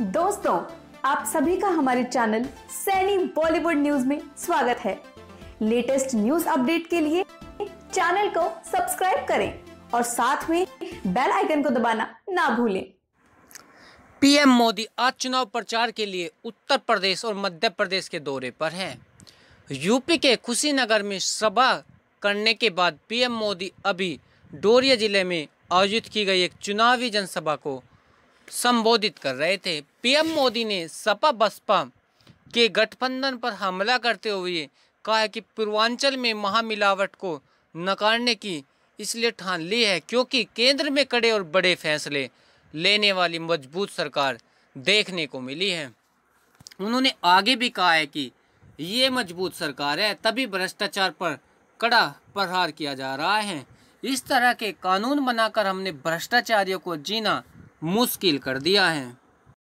दोस्तों आप सभी का हमारे चैनल सैनी बॉलीवुड न्यूज में स्वागत है लेटेस्ट न्यूज अपडेट के लिए चैनल को सब्सक्राइब करें और साथ में बेल आइकन को दबाना ना भूलें पीएम मोदी आज चुनाव प्रचार के लिए उत्तर प्रदेश और मध्य प्रदेश के दौरे पर हैं यूपी के कुशीनगर में सभा करने के बाद पीएम मोदी अभी डोरिया जिले में आयोजित की गई एक चुनावी जनसभा को संबोधित कर रहे थे पीएम मोदी ने सपा बसपा के गठबंधन पर हमला करते हुए कहा है कि पूर्वांचल में महामिलावट को नकारने की इसलिए ठान ली है क्योंकि केंद्र में कड़े और बड़े फैसले लेने वाली मजबूत सरकार देखने को मिली है उन्होंने आगे भी कहा है कि ये मजबूत सरकार है तभी भ्रष्टाचार पर कड़ा प्रहार किया जा रहा है इस तरह के कानून बनाकर हमने भ्रष्टाचारियों को जीना मुश्किल कर दिया है